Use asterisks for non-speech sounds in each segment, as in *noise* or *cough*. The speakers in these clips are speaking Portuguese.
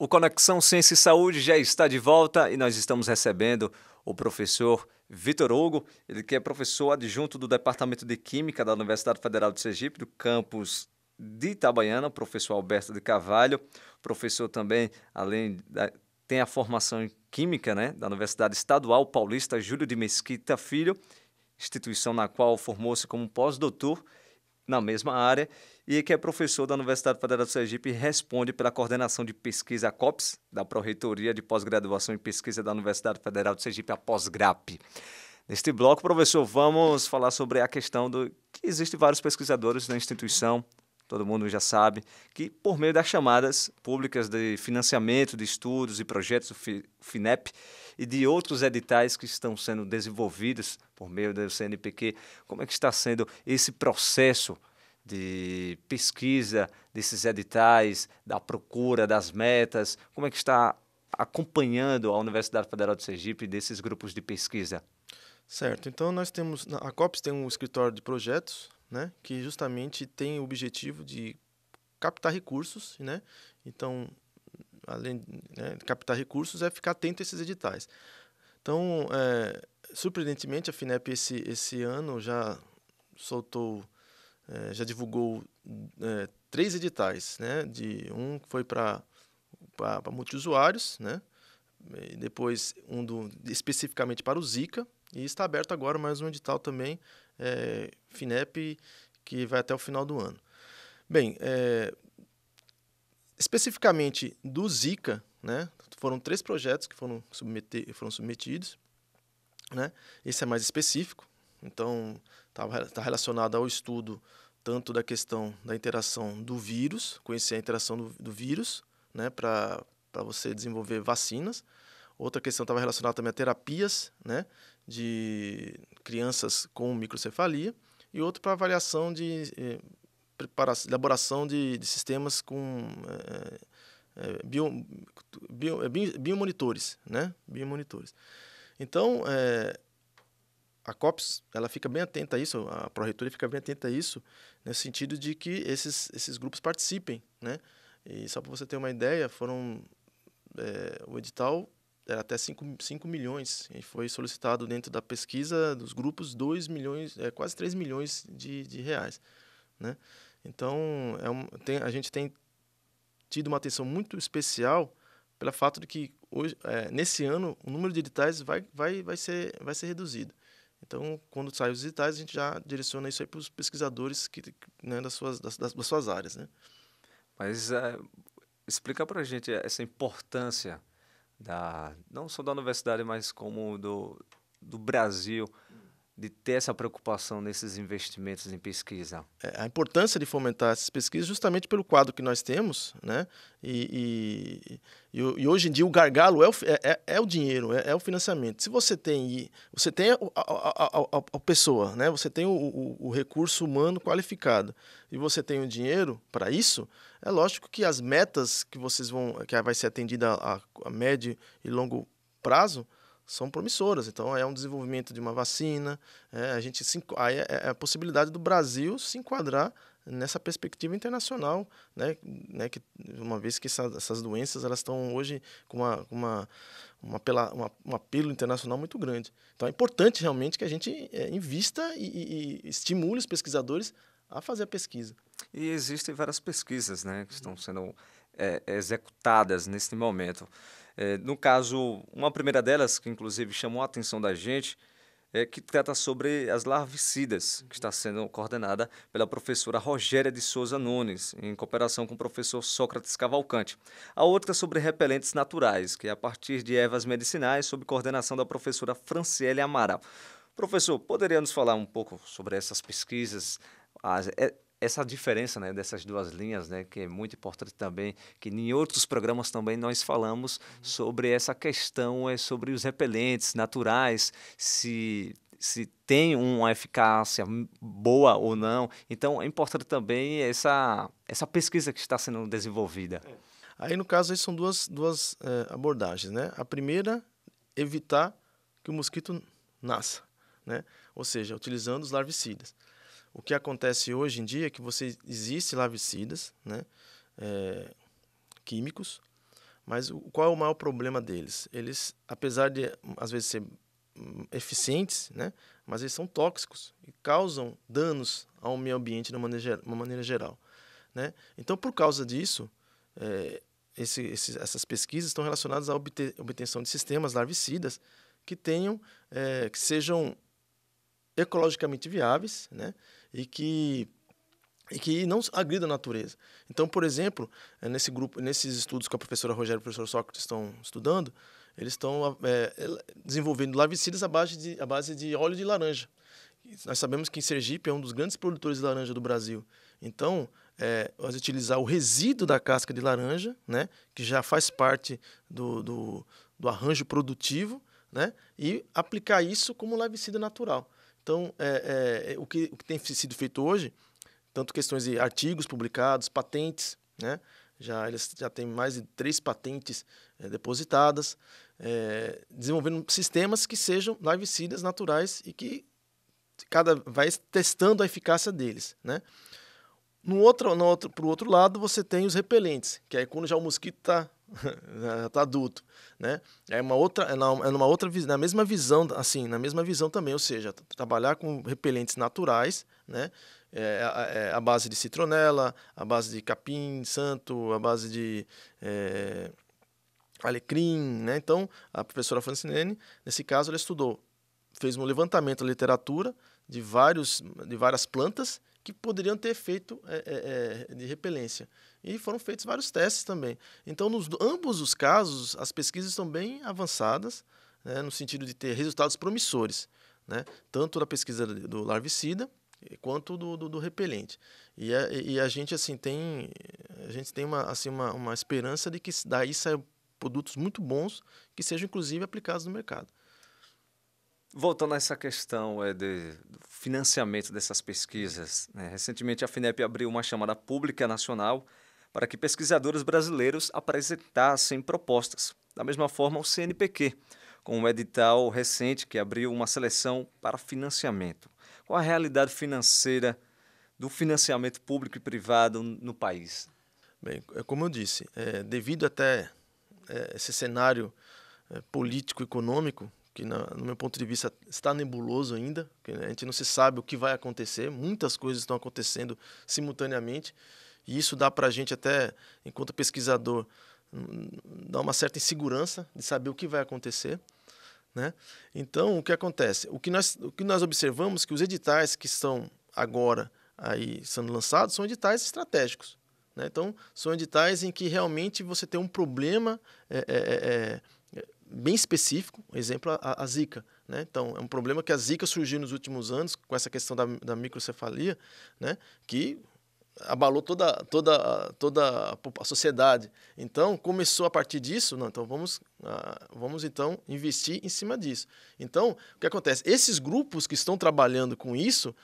O Conexão Ciência e Saúde já está de volta e nós estamos recebendo o professor Vitor Hugo, ele que é professor adjunto do Departamento de Química da Universidade Federal de Sergipe, do campus de Itabaiana, professor Alberto de Carvalho, professor também, além da, tem a formação em Química né, da Universidade Estadual Paulista Júlio de Mesquita Filho, instituição na qual formou-se como pós-doutor na mesma área e que é professor da Universidade Federal do Sergipe e responde pela coordenação de pesquisa COPS, da Proreitoria de Pós-Graduação em Pesquisa da Universidade Federal do Sergipe, a Pós-GRAP. Neste bloco, professor, vamos falar sobre a questão do que existem vários pesquisadores na instituição, todo mundo já sabe, que por meio das chamadas públicas de financiamento de estudos e projetos do FINEP e de outros editais que estão sendo desenvolvidos por meio do CNPq, como é que está sendo esse processo de pesquisa desses editais, da procura das metas, como é que está acompanhando a Universidade Federal de Sergipe desses grupos de pesquisa? Certo, então nós temos, a COPES tem um escritório de projetos né? Que justamente tem o objetivo de captar recursos, né? Então, além né, de captar recursos, é ficar atento a esses editais. Então, é, surpreendentemente, a FINEP esse, esse ano já soltou, é, já divulgou é, três editais, né? De um foi para para multiusuários, né? E depois um do, especificamente para o Zika e está aberto agora mais um edital também é, FINEP, que vai até o final do ano. Bem, é, especificamente do Zika, né, foram três projetos que foram, submeter, foram submetidos. Né? Esse é mais específico, então está tá relacionado ao estudo tanto da questão da interação do vírus, conhecer a interação do, do vírus, né, para você desenvolver vacinas. Outra questão estava relacionada também a terapias, né, de crianças com microcefalia e outro para avaliação de eh, preparação, elaboração de, de sistemas com eh, eh, bio, bio, eh, bio, biomonitores, né? Biomonitores. Então, eh, a COPS ela fica bem atenta a isso, a Proreitoria fica bem atenta a isso, no sentido de que esses, esses grupos participem, né? E só para você ter uma ideia, foram o edital era até 5, milhões e foi solicitado dentro da pesquisa dos grupos 2 milhões, é, quase 3 milhões de, de reais, né? Então, é um, tem, a gente tem tido uma atenção muito especial pelo fato de que hoje, é, nesse ano o número de editais vai, vai, vai, ser, vai ser reduzido. Então, quando saem os editais, a gente já direciona isso aí para os pesquisadores que, né, das, suas, das, das, suas áreas. Né? Mas é, explica para a gente essa importância da não só da universidade, mas como do, do Brasil de ter essa preocupação nesses investimentos em pesquisa? É, a importância de fomentar essas pesquisas justamente pelo quadro que nós temos, né? E, e, e hoje em dia o gargalo é o, é, é, é o dinheiro, é, é, o financiamento. Se você tem você tem a, a, a, a pessoa, né? Você tem o, o, o recurso humano qualificado e você tem o dinheiro para isso, é lógico que as metas que vocês vão que vai ser atendida a, a médio e longo prazo, são promissoras. Então, é um desenvolvimento de uma vacina, é, a gente se, aí é, é, é a possibilidade do Brasil se enquadrar nessa perspectiva internacional, né, né, que uma vez que essa, essas doenças elas estão hoje com uma, uma, uma, pela, uma, um apelo internacional muito grande. Então é importante realmente que a gente é, invista e, e estimule os pesquisadores a fazer a pesquisa. E existem várias pesquisas, né, que estão sendo é, executadas neste momento. É, no caso, uma primeira delas, que inclusive chamou a atenção da gente, é, que trata sobre as larvicidas, que está sendo coordenada pela professora Rogéria de Souza Nunes, em cooperação com o professor Sócrates Cavalcante. A outra é sobre repelentes naturais, que é a partir de ervas medicinais, sob coordenação da professora Franciele Amaral. Professor, poderia nos falar um pouco sobre essas pesquisas, as, é, essa diferença né, dessas duas linhas, né, que é muito importante também, que em outros programas também nós falamos uhum. sobre essa questão, é sobre os repelentes naturais, se se tem uma eficácia boa ou não. Então é importante também essa, essa pesquisa que está sendo desenvolvida. É. Aí no caso aí são duas, duas é, abordagens, né? A primeira evitar que o mosquito nasça, né? Ou seja, utilizando os larvicidas. O que acontece hoje em dia é que você existe lavicidas, né? É, químicos, mas o, qual é o maior problema deles? Eles, apesar de às vezes ser hum, eficientes, né? Mas eles são tóxicos e causam danos ao meio ambiente de uma maneira, uma maneira geral, né? Então, por causa disso, é, esse, esses, essas pesquisas estão relacionadas à obtenção de sistemas larvicidas que tenham, é, que sejam ecologicamente viáveis, né? e que e que não agrida a natureza. Então, por exemplo, eh, nesse grupo, nesses estudos que a professora Rogério e o professor Sócrates estão estudando, eles estão é, desenvolvendo larvicidas à base, de, à base de óleo de laranja. Nós sabemos que em Sergipe é um dos grandes produtores de laranja do Brasil. Então, é, nós utilizar o resíduo da casca de laranja, né, que já faz parte do, do, do arranjo produtivo, né, e aplicar isso como larvicida natural. Então, é, é, o, que, o que tem sido feito hoje, tanto questões de artigos publicados, patentes, né? já eles já têm mais de três patentes é, depositadas, é, desenvolvendo sistemas que sejam larvicidas naturais e que cada vai testando a eficácia deles, né? No outro, no outro, outro lado você tem os repelentes, que é quando já o mosquito está *laughs* já está adulto, né? É uma outra, é, é numa outra na mesma visão, assim, na mesma visão também, ou seja, trabalhar com repelentes naturais, né? É, é, é, é a base de citronela, a base de capim santo, a base de é, alecrim, né? Então, a professora Francinene, nesse caso, ela estudou, fez um levantamento da literatura de vários, de várias plantas que poderiam ter feito é, é, é, de repelência. E foram feitos vários testes também. Então, nos ambos os casos, as pesquisas estão bem avançadas, né, no sentido de ter resultados promissores, né, tanto da pesquisa do larvicida eh, quanto do, do, do repelente. E a, e a, gente assim tem a gente tem uma, assim, uma, uma esperança de que daí saiam produtos muito bons que sejam inclusive aplicados no mercado. Voltando a essa questão é, de financiamento dessas pesquisas, né? recentemente a FINEP abriu uma chamada pública nacional para que pesquisadores brasileiros apresentassem propostas. Da mesma forma, o CNPq, com um edital recente que abriu uma seleção para financiamento. Qual a realidade financeira do financiamento público e privado no país? Bem, é como eu disse, é, devido até é, esse cenário é, político-econômico, que no meu ponto de vista está nebuloso ainda, né, a gente não se sabe o que vai acontecer, muitas coisas estão acontecendo simultaneamente, e isso dá para a gente até, enquanto pesquisador, hum, dá uma certa insegurança de saber o que vai acontecer. Né? Então, o que acontece? O que nós, o que nós observamos é que os editais que estão agora aí sendo lançados são editais estratégicos. Né? Então, são editais em que realmente você tem um problema é, é, é, é bem específico, exemplo, a, a zika. Né? Então, é um problema que a zika surgiu nos últimos anos com essa questão da, da microcefalia, né? que abalou toda, toda, toda a sociedade. Então, começou a partir disso, não, então vamos, ah, vamos então investir em cima disso. Então, o que acontece? Esses grupos que estão trabalhando com isso,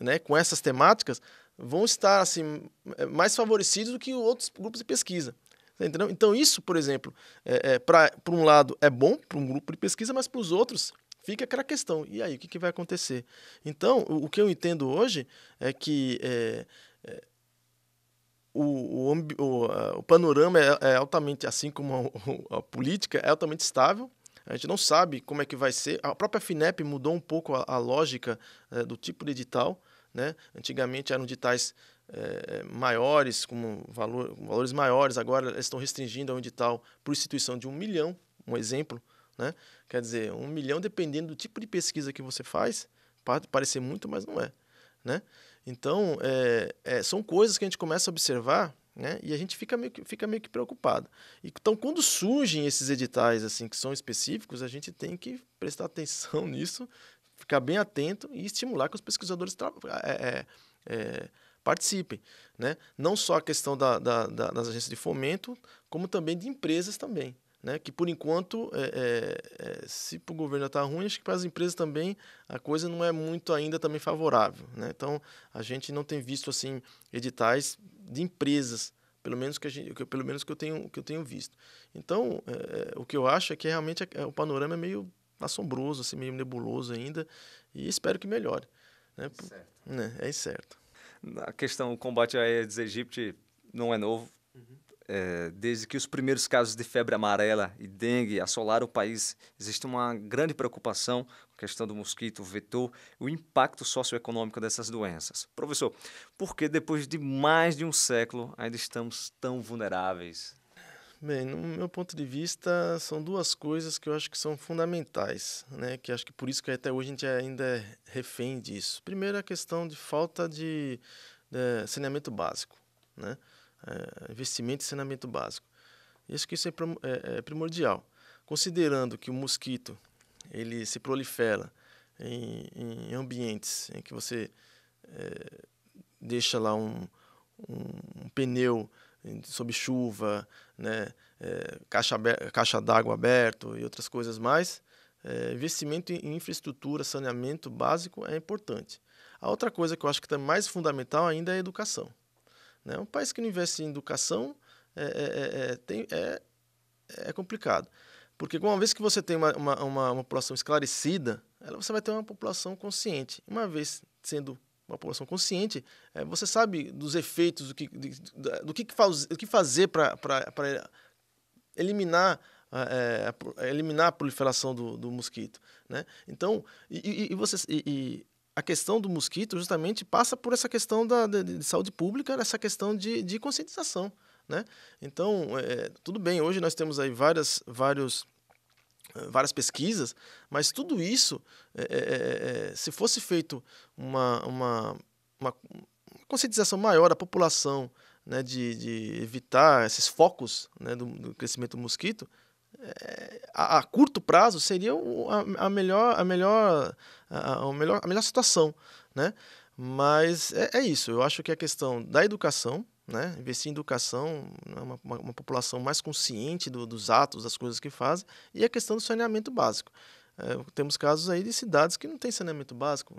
né, com essas temáticas, vão estar assim é, mais favorecidos do que outros grupos de pesquisa. Tá Entendeu? Então, isso, por exemplo, é, é, para um lado é bom para um grupo de pesquisa, mas para os outros fica aquela questão: e aí, o que, que vai acontecer? Então, o, o, que eu entendo hoje é que. É, é o, o, o, o, panorama é, é, altamente, assim como a, a, a, política, é altamente estável. A gente não sabe como é que vai ser. A própria FINEP mudou um pouco a, a lógica é, do tipo de edital. Né? Antigamente eram editais é, maiores, com, valor, com valores maiores, agora estão restringindo a um edital por instituição de um milhão, um exemplo, né? Quer dizer, um milhão, dependendo do tipo de pesquisa que você faz, pode parecer muito, mas não é, né? Então, é, é, são coisas que a gente começa a observar, né? E a gente fica meio que, fica meio que preocupado. Então, quando surgem esses editais, assim, que são específicos, a gente tem que prestar atenção *laughs* nisso, ficar bem atento e estimular que os pesquisadores é, participem. Né? Não só a questão da, da, da, das agências de fomento, como também de empresas também. Né? Que por enquanto, é, é, é se para o governo está ruim, acho que para as empresas também a coisa não é muito ainda também favorável. Né? Então a gente não tem visto assim editais de empresas, pelo menos que, gente, que pelo menos que eu tenho que eu tenho visto. Então é, é o que eu acho é que realmente é, o panorama é meio assombroso, assim meio nebuloso ainda e espero que melhore. Né? Certo. Né? É incerto. A questão, do combate à Aedes aegypti não é novo. É, desde que os primeiros casos de febre amarela e dengue assolaram o país, existe uma grande preocupação com a questão do mosquito, vetor, o impacto socioeconômico dessas doenças. Professor, por que depois de mais de um século ainda estamos tão vulneráveis Bem, no meu ponto de vista, são duas coisas que eu acho que são fundamentais, né? Que acho que por isso que até hoje a gente ainda é refém disso. Primeiro, a questão de falta de, de saneamento básico, né? É, investimento em saneamento básico. Isso que isso é, é, é primordial. Considerando que o mosquito ele se prolifera em, em ambientes em que você é, deixa lá um, um, um pneu sob chuva, né, é, caixa, caixa d'água aberto e outras coisas mais. É, investimento em infraestrutura, saneamento básico é importante. A outra coisa que eu acho que é tá mais fundamental ainda é a educação. Né? Um país que não investe em educação é, é, é, é tem, é, é, complicado. Porque uma vez que você tem uma, uma, uma, uma população esclarecida, ela, você vai ter uma população consciente. Uma vez sendo uma população consciente, é, você sabe dos efeitos, do que, de, do que, faz, do que fazer para eliminar é, eliminar a proliferação do, do mosquito, né? Então, e, e, e você, e, a questão do mosquito justamente passa por essa questão da, de, de saúde pública, essa questão de, de conscientização, né? Então, é, tudo bem, hoje nós temos aí várias, vários várias pesquisas, mas tudo isso, é é, é, é, se fosse feito uma, uma, uma conscientização maior da população né, de, de, evitar esses focos né, do, do, crescimento do mosquito, é, a, a, curto prazo seria o, a, a, melhor, a, melhor, a, a, melhor, a melhor situação. Né? Mas é, é isso, eu acho que a questão da educação, né? Investir em educação, né? uma, uma, uma população mais consciente do, dos atos, das coisas que faz, e a questão do saneamento básico. É, temos casos aí de cidades que não têm saneamento básico.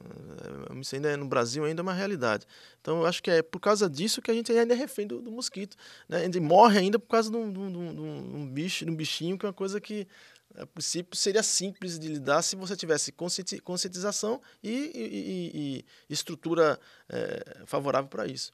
É, isso ainda é, no Brasil ainda é uma realidade. Então, eu acho que é por causa disso que a gente ainda é refém do, do mosquito. Né? Ele morre ainda por causa de um, de, um, de um, bicho, de um bichinho, que é uma coisa que, a princípio, seria simples de lidar se você tivesse conscientização e, e, e, e estrutura é, favorável para isso.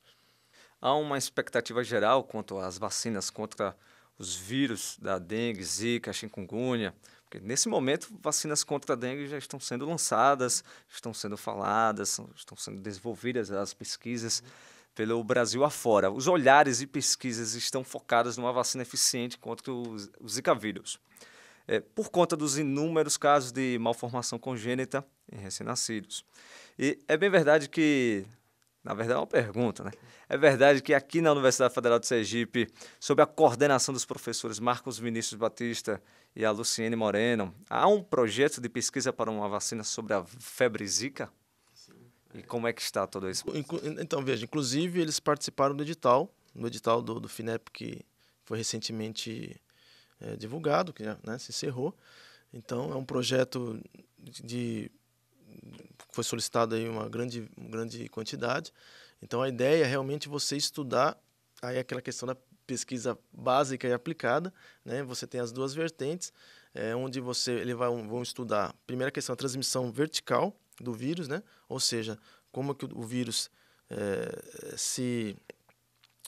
Há uma expectativa geral quanto às vacinas contra os vírus da dengue, zika, chikungunya, porque nesse momento vacinas contra a dengue já estão sendo lançadas, estão sendo faladas, estão sendo desenvolvidas as pesquisas pelo Brasil afora. Os olhares e pesquisas estão focados numa vacina eficiente contra o Zika vírus. É, por conta dos inúmeros casos de malformação congênita em recém-nascidos. E é bem verdade que na verdade, é uma pergunta, né? É verdade que aqui na Universidade Federal de Sergipe, sob a coordenação dos professores Marcos Vinícius Batista e a Luciene Moreno, há um projeto de pesquisa para uma vacina sobre a febre zika? Sim, é. E como é que está todo isso? Então, veja, inclusive eles participaram do edital, no edital do, do FINEP que foi recentemente é, divulgado, que né, se encerrou. Então, é um projeto de foi solicitada aí uma grande, grande quantidade. Então, a ideia é realmente você estudar aí aquela questão da pesquisa básica e aplicada, né? Você tem as duas vertentes, é, onde você ele vai vão estudar. Primeira questão, a transmissão vertical do vírus, né? Ou seja, como que o vírus é, se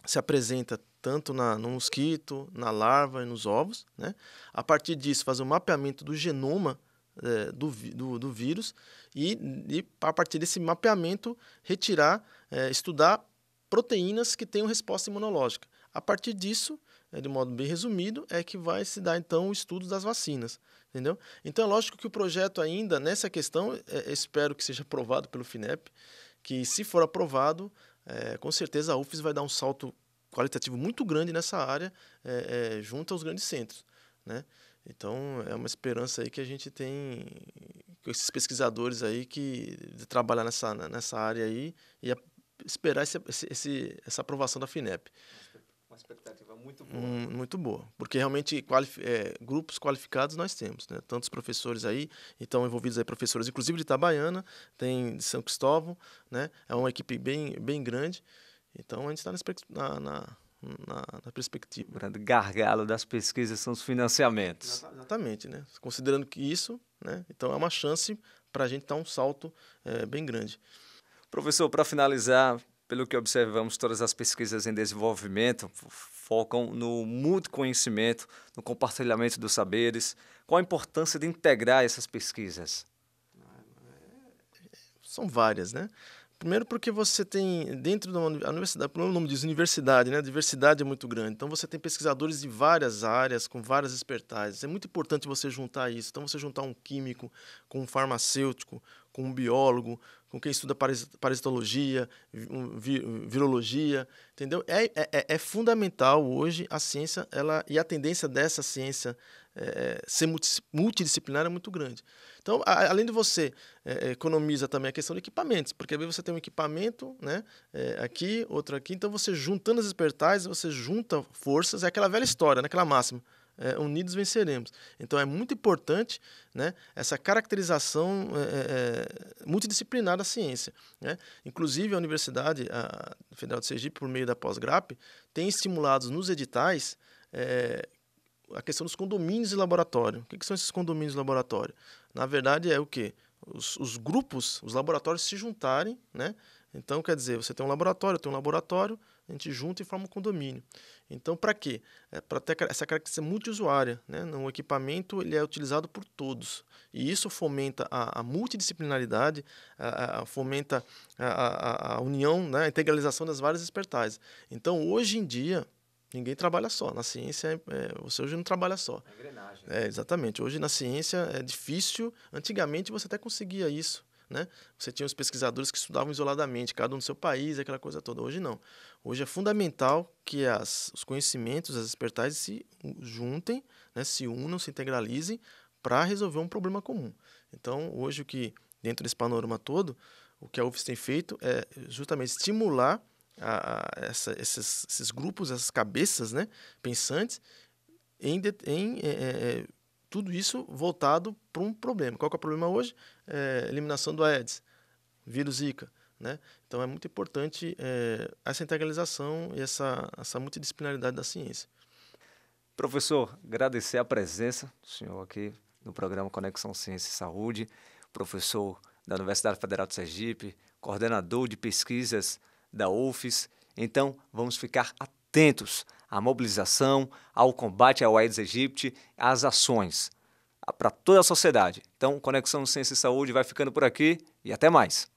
se apresenta tanto na, no mosquito, na larva e nos ovos, né? A partir disso, fazer um mapeamento do genoma é, do, do, do, vírus e, e, a partir desse mapeamento, retirar, é, estudar proteínas que tenham resposta imunológica. A partir disso, é, de modo bem resumido, é que vai se dar então o estudo das vacinas, entendeu? Então é lógico que o projeto ainda nessa questão, é, espero que seja aprovado pelo FINEP, que se for aprovado, é, com certeza a UFES vai dar um salto qualitativo muito grande nessa área, é, é junto aos grandes centros, né? Então, é uma esperança aí que a gente tem com esses pesquisadores aí que trabalhar nessa, nessa área aí e a, esperar esse, esse, essa aprovação da FINEP. Uma expectativa muito boa. Um, muito boa, porque realmente é, grupos qualificados nós temos, né? Tantos professores aí, então envolvidos aí professores, inclusive de Itabaiana, tem de São Cristóvão, né? É uma equipe bem, bem grande, então a gente está na, na, na, na perspectiva. O né, grande gargalo das pesquisas são os financiamentos. Exatamente, né? Considerando que isso, né? Então é uma chance para a gente dar um salto é, bem grande. Professor, para finalizar, pelo que observamos, todas as pesquisas em desenvolvimento focam no mútuo conhecimento, no compartilhamento dos saberes. Qual a importância de integrar essas pesquisas? São várias, né? Primeiro porque você tem dentro da universidade, pelo nome diz universidade, né? A diversidade é muito grande. Então você tem pesquisadores de várias áreas, com várias expertises. É muito importante você juntar isso. Então você juntar um químico com um farmacêutico, com um biólogo, com quem estuda parasitologia, virologia, entendeu? É, é, é, é, fundamental hoje a ciência ela, e a tendência dessa ciência é, é ser multidisciplinar é muito grande. Então, a, além de você é, é, economiza também a questão de equipamentos, porque aí você tem um equipamento né, aqui, outro aqui, então você juntando as expertais, você junta forças, é aquela velha história, né, aquela máxima é, unidos venceremos. Então é muito importante né, essa caracterização é, é, é, multidisciplinar da ciência. Né? Inclusive a Universidade a Federal de Sergipe, por meio da pós-GRAP, tem estimulado nos editais é, a questão dos condomínios de laboratório. O que, que são esses condomínios de laboratório? Na verdade é o quê? Os, os grupos, os laboratórios se juntarem, né? Então, quer dizer, você tem um laboratório, tem um laboratório, a gente junta e forma um condomínio. Então, para quê? É para ter essa característica multiusuária. Né? O equipamento ele é utilizado por todos. E isso fomenta a, a multidisciplinaridade, a, a, fomenta a, união, né? a integralização das várias expertais. Então, hoje em dia, ninguém trabalha só. Na ciência, é, você hoje não trabalha só. É, é exatamente. Hoje, na ciência, é difícil. Antigamente, você até conseguia isso. Né? Você tinha os pesquisadores que estudavam isoladamente, cada um no seu país, aquela coisa toda. Hoje não. Hoje é fundamental que as, os conhecimentos, as expertises se juntem, né? se unam, se integralizem para resolver um problema comum. Então, hoje o que dentro desse panorama todo, o que a UFS tem feito é justamente estimular a, a essa, esses, esses, grupos, essas cabeças, né, pensantes, em, em é, é, tudo isso voltado para um problema. Qual é o problema hoje? É, eliminação do Aedes, vírus Zika. Né? Então é muito importante é, essa integralização e essa, essa multidisciplinaridade da ciência. Professor, agradecer a presença do senhor aqui no programa Conexão Ciência e Saúde, professor da Universidade Federal de Sergipe, coordenador de pesquisas da UFES. Então, vamos ficar atentos atentos à mobilização, ao combate ao Aedes aegypti, às ações ah, para toda a sociedade. Então, Conexão Ciência e Saúde vai ficando por aqui e até mais.